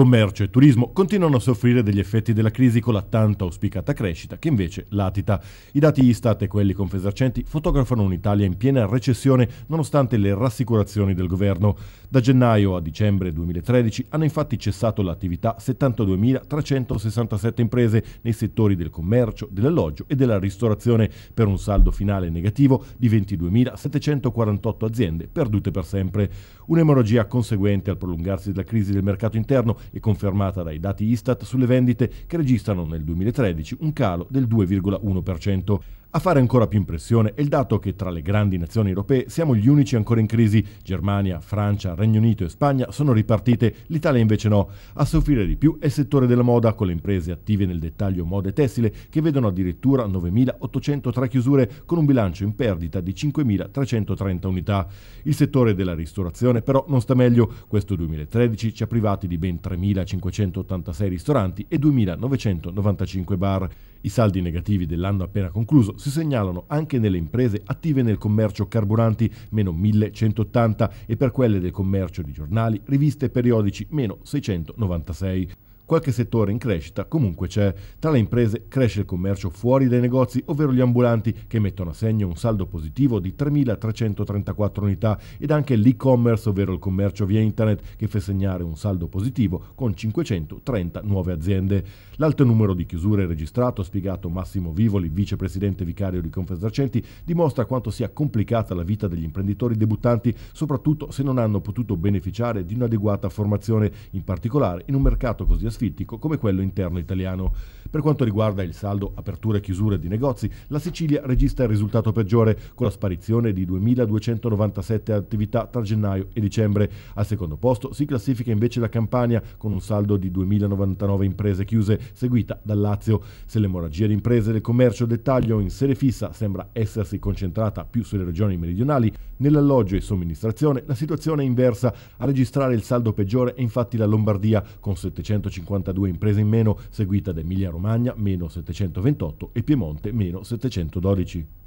commercio e turismo continuano a soffrire degli effetti della crisi con la tanto auspicata crescita che invece latita. I dati Istat e quelli Confesercenti fotografano un'Italia in piena recessione nonostante le rassicurazioni del governo. Da gennaio a dicembre 2013 hanno infatti cessato l'attività 72.367 imprese nei settori del commercio, dell'alloggio e della ristorazione per un saldo finale negativo di 22.748 aziende perdute per sempre. Un'emorragia conseguente al prolungarsi della crisi del mercato interno e confermata dai dati Istat sulle vendite che registrano nel 2013 un calo del 2,1%. A fare ancora più impressione è il dato che tra le grandi nazioni europee siamo gli unici ancora in crisi. Germania, Francia, Regno Unito e Spagna sono ripartite, l'Italia invece no. A soffrire di più è il settore della moda, con le imprese attive nel dettaglio moda e tessile che vedono addirittura 9.803 chiusure con un bilancio in perdita di 5.330 unità. Il settore della ristorazione però non sta meglio. Questo 2013 ci ha privati di ben 3.586 ristoranti e 2.995 bar. I saldi negativi dell'anno appena concluso si segnalano anche nelle imprese attive nel commercio carburanti, meno 1180, e per quelle del commercio di giornali, riviste e periodici, meno 696. Qualche settore in crescita comunque c'è. Tra le imprese cresce il commercio fuori dai negozi, ovvero gli ambulanti, che mettono a segno un saldo positivo di 3.334 unità, ed anche l'e-commerce, ovvero il commercio via internet, che fa segnare un saldo positivo con 530 nuove aziende. L'alto numero di chiusure registrato, spiegato Massimo Vivoli, vicepresidente vicario di Confesercenti, dimostra quanto sia complicata la vita degli imprenditori debuttanti, soprattutto se non hanno potuto beneficiare di un'adeguata formazione, in particolare in un mercato così assente sfittico come quello interno italiano. Per quanto riguarda il saldo aperture e chiusure di negozi, la Sicilia registra il risultato peggiore, con la sparizione di 2.297 attività tra gennaio e dicembre. Al secondo posto si classifica invece la Campania, con un saldo di 2.099 imprese chiuse, seguita dal Lazio. Se l'emorragia di imprese del commercio dettaglio in serie fissa sembra essersi concentrata più sulle regioni meridionali, nell'alloggio e somministrazione la situazione è inversa. A registrare il saldo peggiore è infatti la Lombardia, con 750 52 imprese in meno, seguita da Emilia Romagna meno 728 e Piemonte meno 712.